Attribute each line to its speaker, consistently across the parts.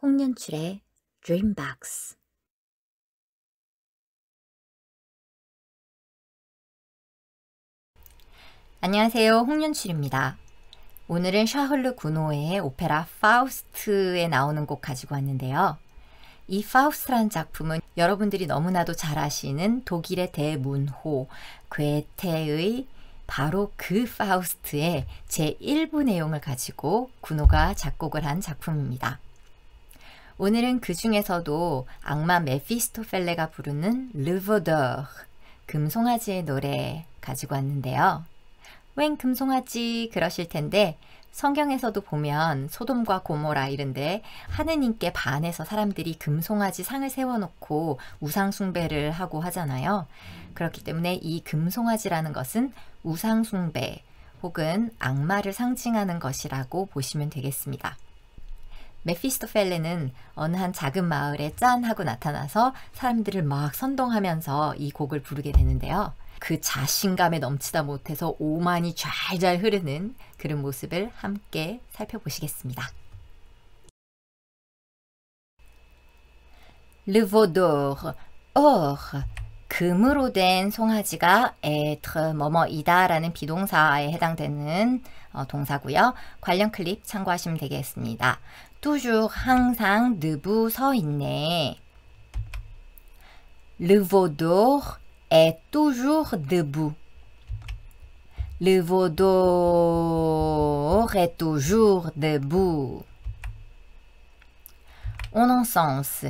Speaker 1: 홍연출의 드림박스 안녕하세요. 홍연출입니다. 오늘은 샤흘르 구노의 오페라 파우스트에 나오는 곡 가지고 왔는데요. 이 파우스트라는 작품은 여러분들이 너무나도 잘 아시는 독일의 대문호 괴테의 바로 그 파우스트의 제1부 내용을 가지고 구노가 작곡을 한 작품입니다. 오늘은 그 중에서도 악마 메피스토펠레가 부르는 르보더 금송아지의 노래 가지고 왔는데요. 웬 금송아지 그러실 텐데 성경에서도 보면 소돔과 고모라 이런데 하느님께 반해서 사람들이 금송아지 상을 세워놓고 우상숭배를 하고 하잖아요. 그렇기 때문에 이 금송아지라는 것은 우상숭배 혹은 악마를 상징하는 것이라고 보시면 되겠습니다. 메피스토펠레는 어느 한 작은 마을에 짠 하고 나타나서 사람들을 막 선동하면서 이 곡을 부르게 되는데요. 그 자신감에 넘치다 못해서 오만이 좔좔 흐르는 그런 모습을 함께 살펴보시겠습니다. 르보도르, or, 금으로 된 송아지가 être, 뭐뭐이다라는 비동사에 해당되는 어, 동사고요. 관련 클립 참고하시면 되겠습니다. toujours 항상 debout 서 있네. Le veau d'or est toujours debout. Le veau d'or est toujours debout. On en sens.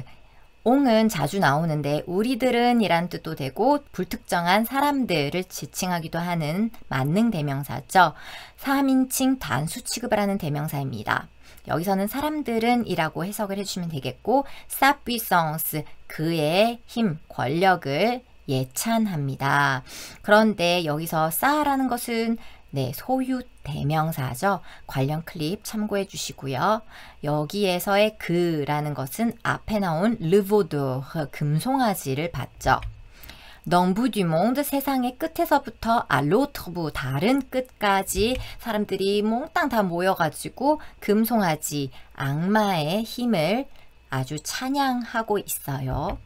Speaker 1: 옹은 자주 나오는데 우리들은 이란 뜻도 되고 불특정한 사람들을 지칭하기도 하는 만능 대명사죠. 3인칭 단수 취급을 하는 대명사입니다. 여기서는 사람들은 이라고 해석을 해주시면 되겠고 sa puissance 그의 힘, 권력을 예찬합니다. 그런데 여기서 싸라는 것은 네, 소유 대명사죠. 관련 클립 참고해 주시고요. 여기에서의 그라는 것은 앞에 나온 르보드 금송아지를 봤죠. 넘부 듀몽드 세상의 끝에서부터 알로트부 다른 끝까지 사람들이 몽땅 다 모여가지고 금송아지 악마의 힘을 아주 찬양하고 있어요.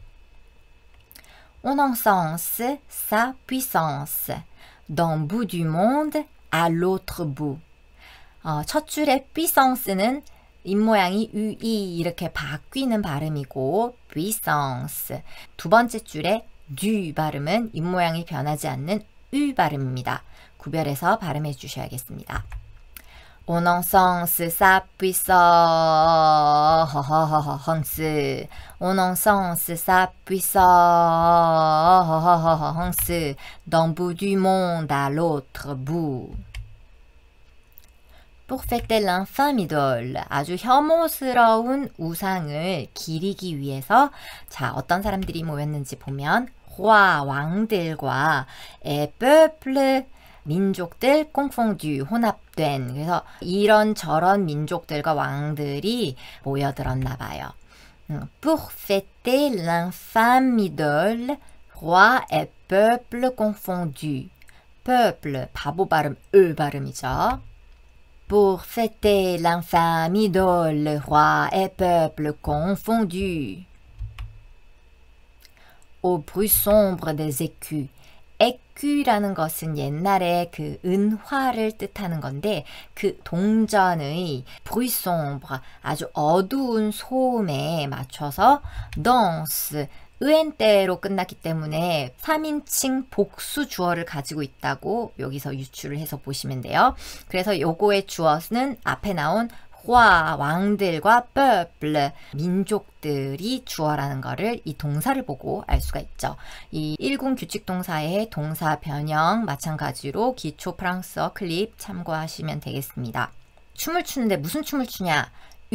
Speaker 1: On encense sa p u i s s a 첫 줄의 p u i 는 입모양이 이 이렇게 바뀌는 발음이고 puissance 두 번째 줄에 du 발음은 입모양이 변하지 않는 u 발음입니다. 구별해서 발음해 주셔야겠습니다. On encense sa puissance. On encense sa puissance. D'un bout du monde à l'autre bout. p o u r f 미 c 아주 혐오스러운 우상을 기리기 위해서 자 어떤 사람들이 모였는지 보면 호와 왕들과 에 p 플 u 민족들 꽁퐁듀 혼합된 그래서 이런 저런 민족들과 왕들이 모여들었나 봐요. 음, pour fêter l i n f â m i d o l roi et peuple confondu. peuple 바보 발음, 을 발음이죠. pour fêter l'infâme idole, roi et peuple confondus. Au bruit sombre des écus, 에큐라는 것은 옛날에 그 은화를 뜻하는 건데 그 동전의 bruit sombre 아주 어두운 소음에 맞춰서 danse 의엔대로 끝났기 때문에 3인칭 복수 주어를 가지고 있다고 여기서 유추를 해서 보시면 돼요. 그래서 요거의 주어는 앞에 나온 화, 왕들과 p 블 u 민족들이 주어라는 것을 이 동사를 보고 알 수가 있죠. 이 1군 규칙 동사의 동사 변형 마찬가지로 기초 프랑스어 클립 참고하시면 되겠습니다. 춤을 추는데 무슨 춤을 추냐?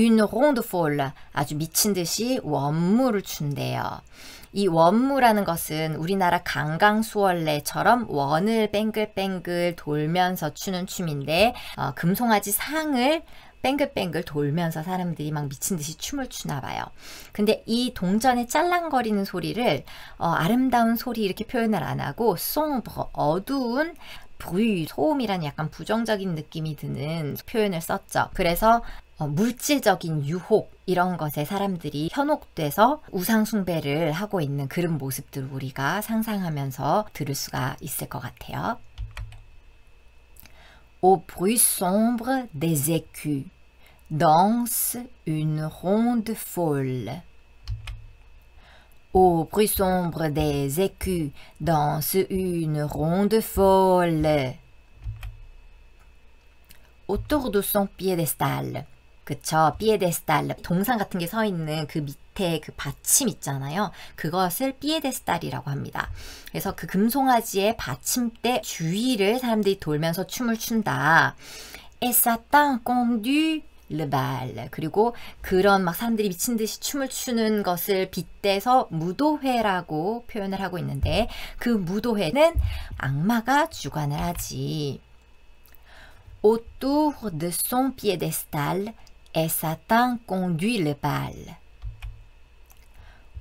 Speaker 1: une ronde folle 아주 미친 듯이 원무를 준대요이 원무라는 것은 우리나라 강강수월래처럼 원을 뱅글뱅글 돌면서 추는 춤인데 어, 금송아지 상을 뱅글뱅글 돌면서 사람들이 막 미친 듯이 춤을 추나 봐요. 근데 이 동전의 짤랑거리는 소리를 어, 아름다운 소리 이렇게 표현을 안 하고 s o 어두운 부위 소음이라는 약간 부정적인 느낌이 드는 표현을 썼죠. 그래서 물질적인 유혹 이런 것에 사람들이 현혹돼서 우상숭배를 하고 있는 그런 모습들 우리가 상상하면서 들을 수가 있을 것 같아요. Au bruit sombre des écus danse une ronde folle. Au bruit sombre des écus danse une ronde folle. Autour de son piédestal. 그쵸. 피에데스탈, 동상 같은 게 서 있는 그 밑에 그 받침 있잖아요. 그것을 피에데스탈이라고 합니다. 그래서 그 금송아지의 받침대 주위를 사람들이 돌면서 춤을 춘다. 에사땅 꽁듀 르발 그리고 그런 막 사람들이 미친 듯이 춤을 추는 것을 빗대서 무도회라고 표현을 하고 있는데 그 무도회는 악마가 주관을 하지. Autour de s o et Satan conduit le bal.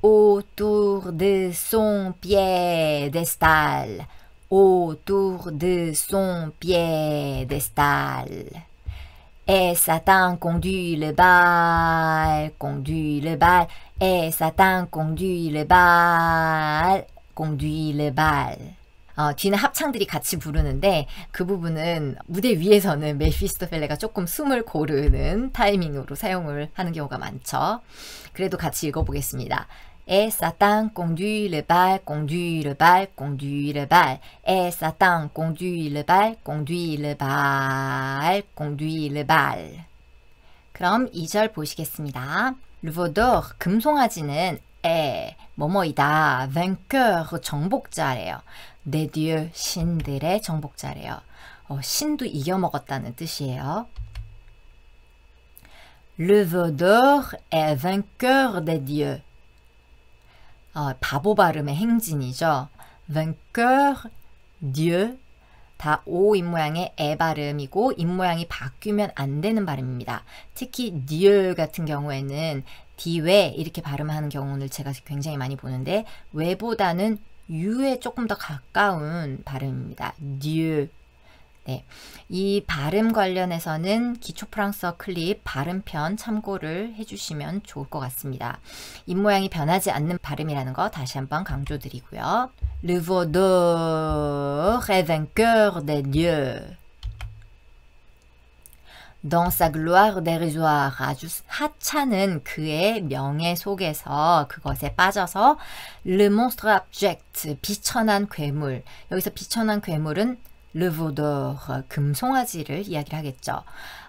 Speaker 1: Autour de son pied piédestal, autour de son piédestal. Et Satan conduit le bal, conduit le bal, et Satan conduit le bal, conduit le bal. 어, 뒤는 합창들이 같이 부르는데 그 부분은 무대 위에서는 메피스토펠레가 조금 숨을 고르는 타이밍으로 사용을 하는 경우가 많죠. 그래도 같이 읽어보겠습니다. 에 사탕 공듀 르발 공듀 르발 공듀 르발 에 사탕 공듀 르발 공듀 르발 공듀 르발 그럼 2절 보시겠습니다. 르보도 금송아지는 에 뭐뭐이다 뱅커 정복자래요. 네듀 신들의 정복자래요. 어, 신도 이겨먹었다는 뜻이에요. Le veau d'or est vainqueur des dieux. 어, 바보 발음의 행진이죠. vainqueur, dieu 다오 입모양의 에 발음이고 입모양이 바뀌면 안 되는 발음입니다. 특히 dieu 같은 경우에는 디웨 이렇게 발음하는 경우를 제가 굉장히 많이 보는데 외보다는 유에 조금 더 가까운 발음입니다. 뉴. 네. 이 발음 관련해서는 기초 프랑스어 클립 발음편 참고를 해주시면 좋을 것 같습니다. 입모양이 변하지 않는 발음이라는 거 다시 한번 강조드리고요. Le vaudou est vainqueur des dieux. dans sa gloire dérisoire 아주 하찮은 그의 명예 속에서 그것에 빠져서 le monstre abject 비천한 괴물 여기서 비천한 괴물은 le vaudor 금송아지를 이야기를 하겠죠.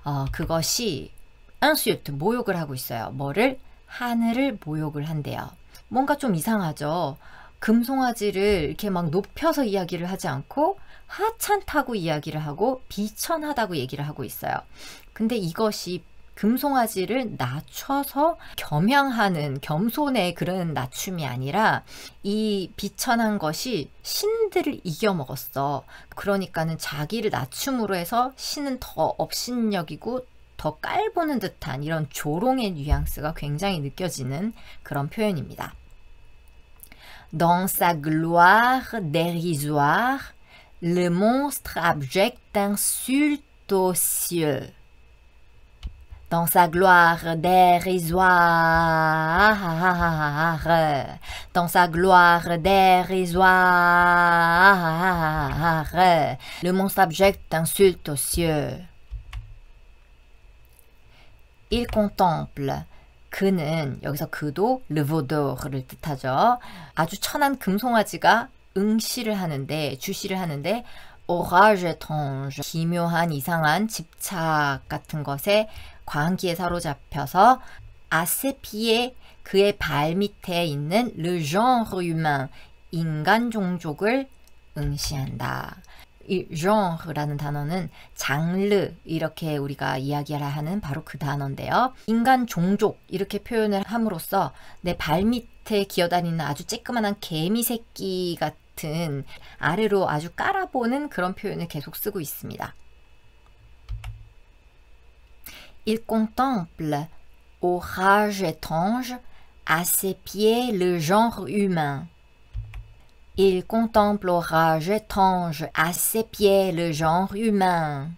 Speaker 1: 어, 그것이 insulte 모욕을 하고 있어요. 뭐를 하늘을 모욕을 한대요. 뭔가 좀 이상하죠. 금송아지를 이렇게 막 높여서 이야기를 하지 않고 하찮다고 이야기를 하고 비천하다고 얘기를 하고 있어요. 근데 이것이 금송아지를 낮춰서 겸양하는 겸손의 그런 낮춤이 아니라 이 비천한 것이 신들을 이겨먹었어. 그러니까는 자기를 낮춤으로 해서 신은 더 업신여기고 더 깔보는 듯한 이런 조롱의 뉘앙스가 굉장히 느껴지는 그런 표현입니다. Dans sa gloire dérisoire, le monstre abject insulte aux cieux. Dans sa gloire dérisoire, dans sa gloire dérisoire, le monstre abject insulte aux cieux. Il contemple 그는 여기서 그도 르보도르를 뜻하죠. 아주 천한 금송아지가 응시를 하는데 주시를 하는데 오라제통즈 기묘한 이상한 집착 같은 것에 과기에 사로잡혀서 아세피의 그의 발 밑에 있는 르 genre 인간 종족을 응시한다. 이 genre라는 단어는 장르 이렇게 우리가 이야기하라 하는 바로 그 단어인데요. 인간 종족 이렇게 표현을 함으로써 내 발밑에 기어다니는 아주 쬐끄만한 개미 새끼 같은 아래로 아주 깔아보는 그런 표현을 계속 쓰고 있습니다. Il contemple au rage étrange à ses pieds le genre humain. Il contemplera, j'étange à ses pieds le genre humain.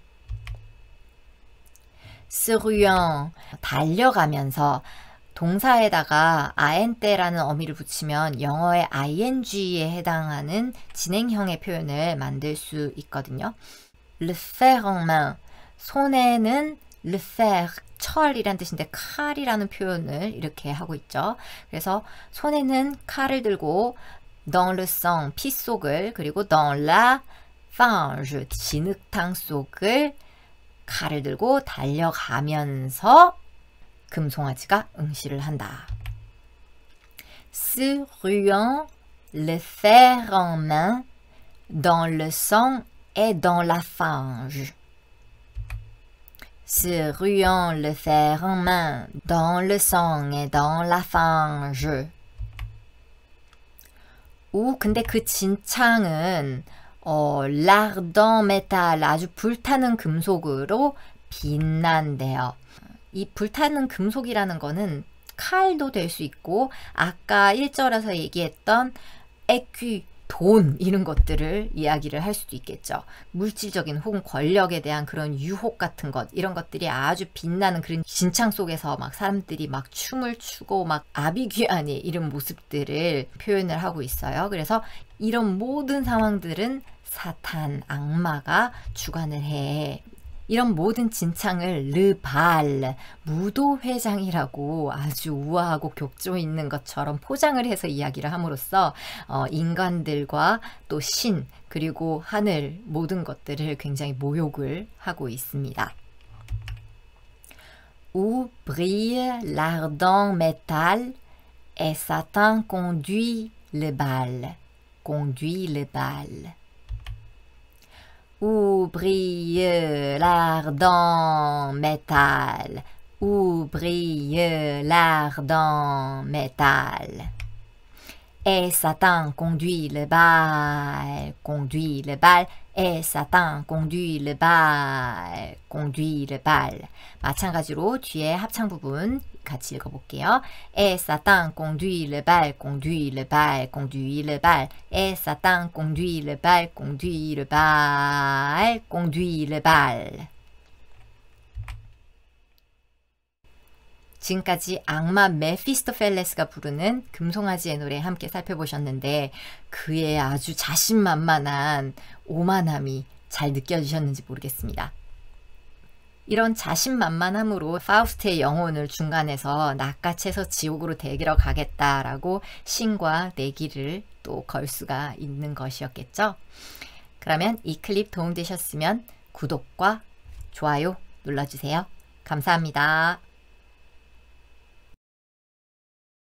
Speaker 1: 스루형 달려가면서 동사에다가 아엔떼라는 어미를 붙이면 영어의 ing에 해당하는 진행형의 표현을 만들 수 있거든요. le f a r e n main 손에는 le f a r 철이란 뜻인데 칼이라는 표현을 이렇게 하고 있죠. 그래서 손에는 칼을 들고 dans le sang, 피 속을 그리고 dans la fange, 진흙탕 속을 칼을 들고 달려가면서 금송아지가 응시를 한다. Se ruant le fer en main dans le sang et dans la fange. Se ruant le fer en main dans le sang et dans la fange. 오, 근데 그 진창은 어, l a 메탈 아주 불타는 금속으로 빛난대요. 이 불타는 금속이라는 거는 칼도 될 수 있고 아까 1절에서 얘기했던 에큐 돈 이런 것들을 이야기를 할 수도 있겠죠. 물질적인 혹은 권력에 대한 그런 유혹 같은 것 이런 것들이 아주 빛나는 그런 진창 속에서 막 사람들이 막 춤을 추고 막 아비규환이 이런 모습들을 표현을 하고 있어요. 그래서 이런 모든 상황들은 사탄 악마가 주관을 해 이런 모든 진창을 르발 무도회장이라고 아주 우아하고 격조 있는 것처럼 포장을 해서 이야기를 함으로써 어, 인간들과 또 신 그리고 하늘 모든 것들을 굉장히 모욕을 하고 있습니다. Où brille l'ardent métal et Satan conduit le bal. conduit le bal. où brille l'ardent métal, où brille l'ardent métal. Et Satan conduit le bal, conduit le bal, et Satan conduit le bal, conduit le bal. 마찬가지로 뒤에 합창 부분 같이 읽어볼게요. 에 사탕 conduit le bal, conduit le bal, conduit le bal. 에 사탕 conduit le bal, conduit le bal, conduit le bal. 지금까지 악마 메피스토펠레스가 부르는 금송아지의 노래 함께 살펴보셨는데 그의 아주 자신만만한 오만함이 잘 느껴지셨는지 모르겠습니다. 이런 자신만만함으로 파우스트의 영혼을 중간에서 낚아채서 지옥으로 데기러 가겠다라고 신과 내기를 또 걸 수가 있는 것이었겠죠. 그러면 이 클립 도움되셨으면 구독과 좋아요 눌러주세요. 감사합니다.